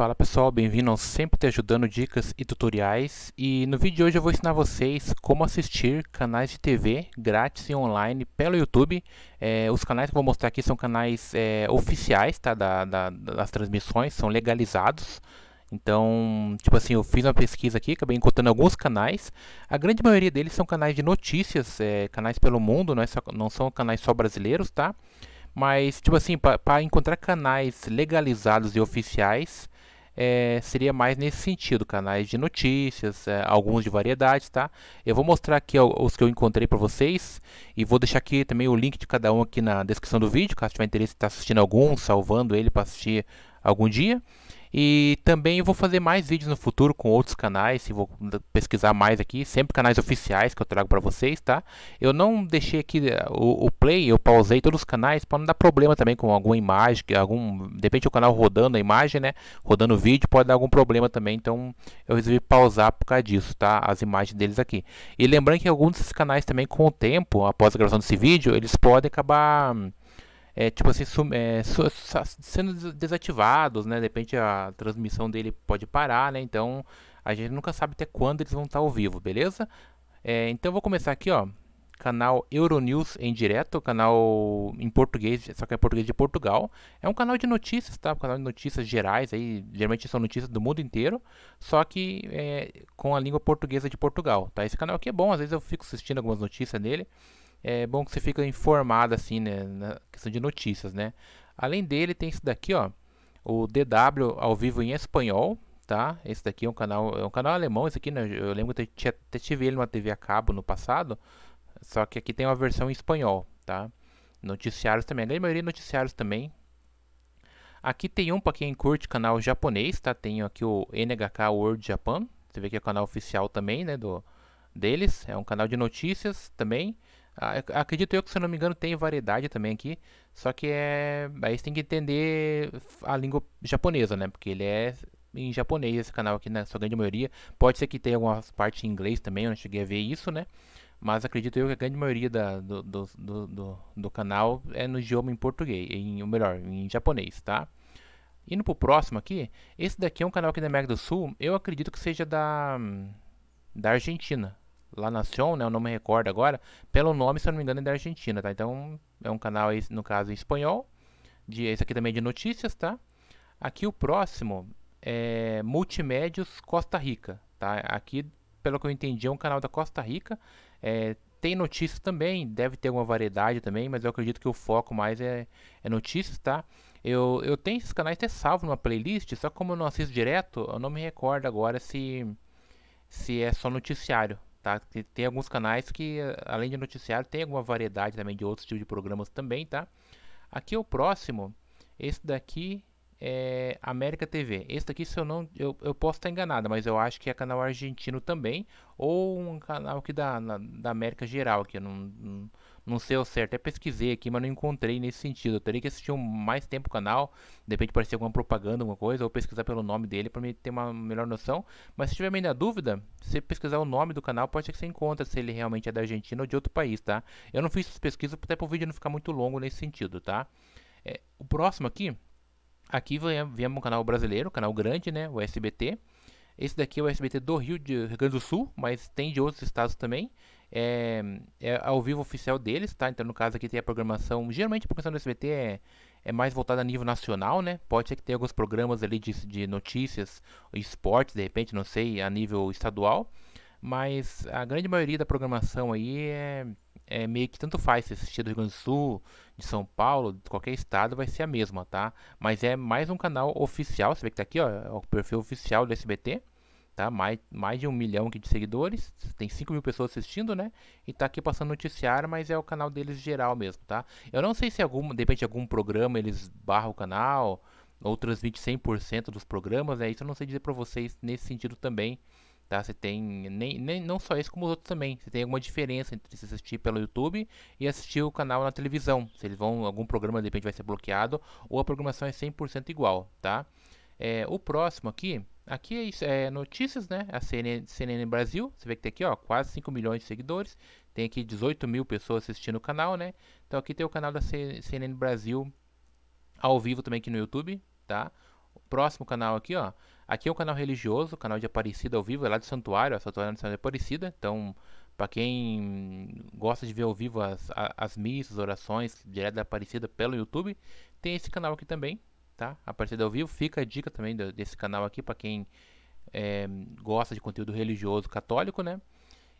Fala pessoal, bem-vindo ao Sempre Te Ajudando Dicas e Tutoriais e no vídeo de hoje eu vou ensinar vocês como assistir canais de TV grátis e online pelo YouTube. É, os canais que eu vou mostrar aqui são canais é, oficiais tá, da, da, das transmissões, são legalizados. Então, tipo assim, eu fiz uma pesquisa aqui, acabei encontrando alguns canais. A grande maioria deles são canais de notícias, é, canais pelo mundo, não, é só, não são canais só brasileiros, tá? Mas, tipo assim, para encontrar canais legalizados e oficiais, é, seria mais nesse sentido, canais de notícias, é, alguns de variedades, tá? Eu vou mostrar aqui os que eu encontrei para vocês e vou deixar aqui também o link de cada um aqui na descrição do vídeo, caso tiver interesse em estar tá assistindo algum, salvando ele para assistir algum dia. E também vou fazer mais vídeos no futuro com outros canais, se vou pesquisar mais aqui, sempre canais oficiais que eu trago para vocês, tá? Eu não deixei aqui eh, o, o play, eu pausei todos os canais para não dar problema também com alguma imagem, algum, depende do o canal rodando a imagem, né? Rodando o vídeo pode dar algum problema também, então eu resolvi pausar por causa disso, tá? As imagens deles aqui. E lembrando que alguns desses canais também com o tempo, após a gravação desse vídeo, eles podem acabar hum, é, tipo assim, sum, é, su, sendo desativados, né? Depende a transmissão dele pode parar, né? Então a gente nunca sabe até quando eles vão estar ao vivo, beleza? É, então vou começar aqui, ó. Canal Euronews em direto, canal em português, só que é português de Portugal. É um canal de notícias, tá? Um canal de notícias gerais, aí geralmente são notícias do mundo inteiro, só que é, com a língua portuguesa de Portugal, tá? Esse canal aqui é bom, às vezes eu fico assistindo algumas notícias nele é bom que você fica informado assim, né, na questão de notícias, né? Além dele, tem esse daqui, ó, o DW ao vivo em espanhol, tá? Esse daqui é um canal, é um canal alemão, esse aqui, né? Eu lembro que eu até tive ele numa TV a cabo no passado, só que aqui tem uma versão em espanhol, tá? Noticiários também, a maioria é noticiários também. Aqui tem um para quem curte canal japonês, tá? Tem aqui o NHK World Japan, você vê que é o canal oficial também, né, do deles, é um canal de notícias também. Ah, acredito eu que, se eu não me engano, tem variedade também aqui. Só que é. Aí você tem que entender a língua japonesa, né? Porque ele é em japonês esse canal aqui, na sua grande maioria. Pode ser que tenha algumas partes em inglês também, eu não cheguei a ver isso, né? Mas acredito eu que a grande maioria da, do, do, do, do, canal é no idioma em português, em, ou melhor, em japonês, tá? Indo pro próximo aqui, esse daqui é um canal aqui da América do Sul, eu acredito que seja da, da Argentina, La Nación, né? Eu não me recordo agora. Pelo nome, se eu não me engano, é da Argentina, tá? Então, é um canal, no caso, em espanhol. De, esse aqui também é de notícias, tá? Aqui o próximo é Multimédios Costa Rica, tá? Aqui, pelo que eu entendi, é um canal da Costa Rica. É, tem notícias também, deve ter alguma variedade também, mas eu acredito que o foco mais é, é notícias, tá? Eu, eu tenho esses canais até salvo numa playlist, só que como eu não assisto direto, eu não me recordo agora se, se é só noticiário, tá? Tem alguns canais que, além de noticiário, tem alguma variedade também de outros tipos de programas também, tá? Aqui o próximo, esse daqui é, América TV. Esse aqui se eu não. Eu, eu posso estar enganada, mas eu acho que é canal argentino também. Ou um canal aqui da, na, da América Geral, que eu não, não, não sei ao certo. Até pesquisei aqui, mas não encontrei nesse sentido. Eu teria que assistir um, mais tempo o canal. De repente parecer alguma propaganda, alguma coisa, ou pesquisar pelo nome dele para me ter uma melhor noção. Mas se tiver ainda dúvida, se pesquisar o nome do canal, pode ser que você encontre se ele realmente é da Argentina ou de outro país, tá? Eu não fiz essas pesquisas até para o vídeo não ficar muito longo nesse sentido, tá? É, o próximo aqui Aqui viemos um canal brasileiro, canal grande, né? O SBT. Esse daqui é o SBT do Rio de Rio Grande do Sul, mas tem de outros estados também. É, é, ao vivo oficial deles, tá? Então, no caso aqui tem a programação. Geralmente a programação do SBT é, é mais voltada a nível nacional, né? Pode ser que tenha alguns programas ali de, de notícias, esportes, de repente, não sei, a nível estadual. Mas a grande maioria da programação aí é é meio que tanto faz se assistir do Rio Grande do Sul, de São Paulo, de qualquer estado, vai ser a mesma, tá? Mas é mais um canal oficial, você vê que tá aqui, ó, é o perfil oficial do SBT, tá? Mais, mais de um milhão de seguidores, tem 5 mil pessoas assistindo, né? E tá aqui passando noticiário, mas é o canal deles geral mesmo, tá? Eu não sei se algum, de repente algum programa eles barra o canal, ou transmite 100% dos programas, é né? Isso eu não sei dizer pra vocês nesse sentido também, Tá? Você tem nem, nem não só isso como os outros também. Você tem alguma diferença entre se assistir pelo YouTube e assistir o canal na televisão. Se eles vão algum programa de repente vai ser bloqueado ou a programação é 100% igual, tá? É, o próximo aqui, aqui é, é notícias, né? A CNN, CNN, Brasil, você vê que tem aqui, ó, quase 5 milhões de seguidores. Tem aqui 18 mil pessoas assistindo o canal, né? Então aqui tem o canal da CNN Brasil ao vivo também aqui no YouTube, tá? O próximo canal aqui, ó, Aqui é um canal religioso, canal de Aparecida ao vivo, é lá do Santuário, a Santuário Nacional de Aparecida. Então, para quem gosta de ver ao vivo as, as missas, orações direto da Aparecida pelo YouTube, tem esse canal aqui também, tá? Aparecida ao vivo. Fica a dica também desse canal aqui para quem é, gosta de conteúdo religioso católico, né?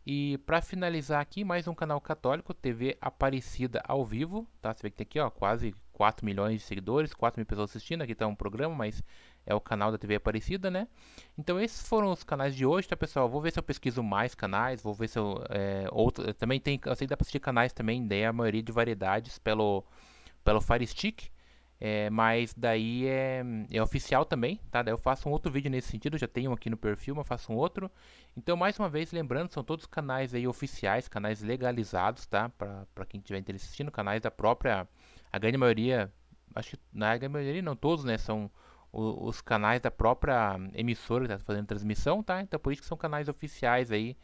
E para finalizar aqui, mais um canal católico, TV Aparecida ao vivo, tá? Você vê que tem aqui, ó, quase 4 milhões de seguidores, 4 mil pessoas assistindo. Aqui está um programa, mas é o canal da TV Aparecida, né? Então esses foram os canais de hoje, tá pessoal? Vou ver se eu pesquiso mais canais, vou ver se eu é, outro, também tem, eu sei que dá para assistir canais também, daí né? a maioria de variedades pelo pelo Fire Stick. É, mas daí é, é, oficial também, tá? Daí eu faço um outro vídeo nesse sentido, já tenho aqui no perfil, mas faço um outro. Então, mais uma vez, lembrando, são todos canais aí oficiais, canais legalizados, tá? Para quem tiver interesse assistindo, canais da própria, a grande maioria, acho que na grande maioria não todos, né? São os canais da própria emissora que está fazendo transmissão, tá? Então por isso que são canais oficiais aí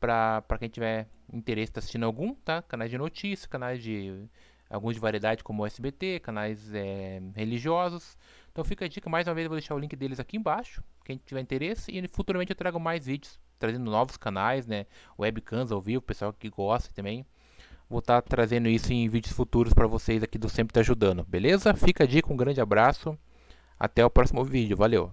para quem tiver interesse tá assistindo algum, tá? Canais de notícia, canais de alguns de variedade como o SBT, canais é, religiosos. Então fica a dica, mais uma vez eu vou deixar o link deles aqui embaixo, quem tiver interesse, e futuramente eu trago mais vídeos, trazendo novos canais, né, webcams ao vivo, pessoal que gosta também. Vou estar tá trazendo isso em vídeos futuros para vocês aqui do Sempre te tá Ajudando, beleza? Fica a dica, um grande abraço até o próximo vídeo, valeu!